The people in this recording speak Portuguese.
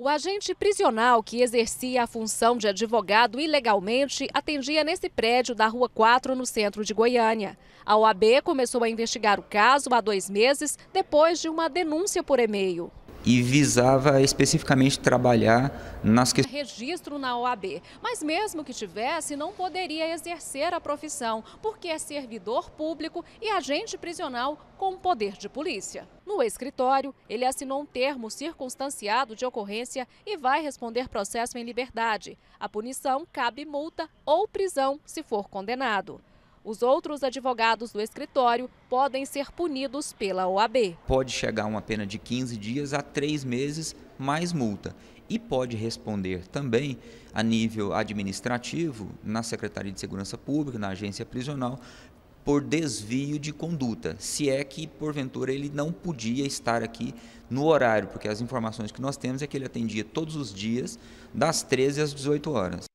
O agente prisional que exercia a função de advogado ilegalmente atendia nesse prédio da Rua 4, no centro de Goiânia. A OAB começou a investigar o caso há dois meses, depois de uma denúncia por e-mail e visava especificamente trabalhar nas questões. Registro na OAB, mas mesmo que tivesse, não poderia exercer a profissão, porque é servidor público e agente prisional com poder de polícia. No escritório, ele assinou um termo circunstanciado de ocorrência e vai responder processo em liberdade. A punição cabe multa ou prisão se for condenado. Os outros advogados do escritório podem ser punidos pela OAB. Pode chegar uma pena de 15 dias a 3 meses mais multa. E pode responder também a nível administrativo na Secretaria de Segurança Pública, na agência prisional, por desvio de conduta, se é que porventura ele não podia estar aqui no horário, porque as informações que nós temos é que ele atendia todos os dias, das 13 às 18 horas.